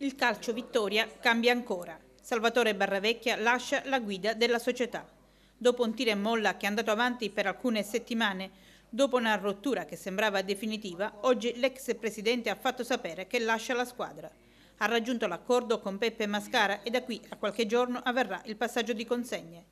Il calcio Vittoria cambia ancora. Salvatore Barravecchia lascia la guida della società. Dopo un tiro e molla che è andato avanti per alcune settimane, dopo una rottura che sembrava definitiva, oggi l'ex presidente ha fatto sapere che lascia la squadra. Ha raggiunto l'accordo con Peppe Mascara e da qui a qualche giorno avverrà il passaggio di consegne.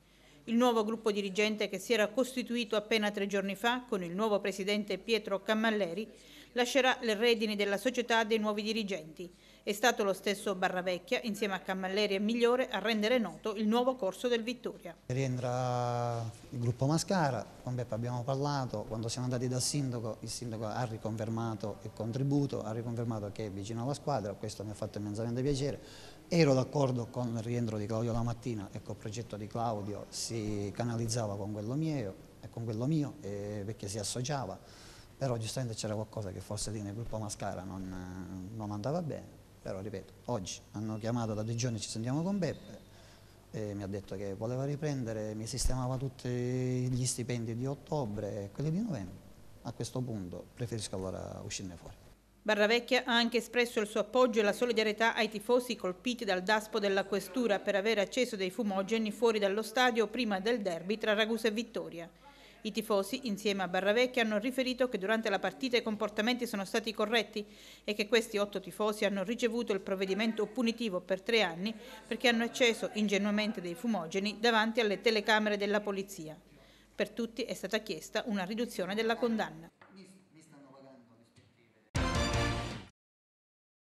Il nuovo gruppo dirigente che si era costituito appena tre giorni fa con il nuovo presidente Pietro Cammalleri lascerà le redini della società dei nuovi dirigenti. È stato lo stesso Barravecchia, insieme a Cammalleri e Migliore, a rendere noto il nuovo corso del Vittoria. Rientra il gruppo Mascara, con Beppe abbiamo parlato, quando siamo andati dal sindaco, il sindaco ha riconfermato il contributo, ha riconfermato che è vicino alla squadra, questo mi ha fatto immensamente piacere. Ero d'accordo con il rientro di Claudio la mattina e ecco, il progetto di Claudio si canalizzava con quello mio, e con quello mio e perché si associava però giustamente c'era qualcosa che forse lì nel gruppo Mascara non, eh, non, andava bene, però ripeto, oggi hanno chiamato da due giorni ci sentiamo con Beppe e mi ha detto che voleva riprendere, mi sistemava tutti gli stipendi di ottobre e quelli di novembre, a questo punto preferisco allora uscirne fuori. Barravecchia ha anche espresso il suo appoggio e la solidarietà ai tifosi colpiti dal daspo della questura per aver acceso dei fumogeni fuori dallo stadio prima del derby tra Ragusa e Vittoria. I tifosi, insieme a Barravecchia, hanno riferito che durante la partita i comportamenti sono stati corretti e che questi otto tifosi hanno ricevuto il provvedimento punitivo per tre anni perché hanno acceso ingenuamente dei fumogeni davanti alle telecamere della polizia. Per tutti è stata chiesta una riduzione della condanna.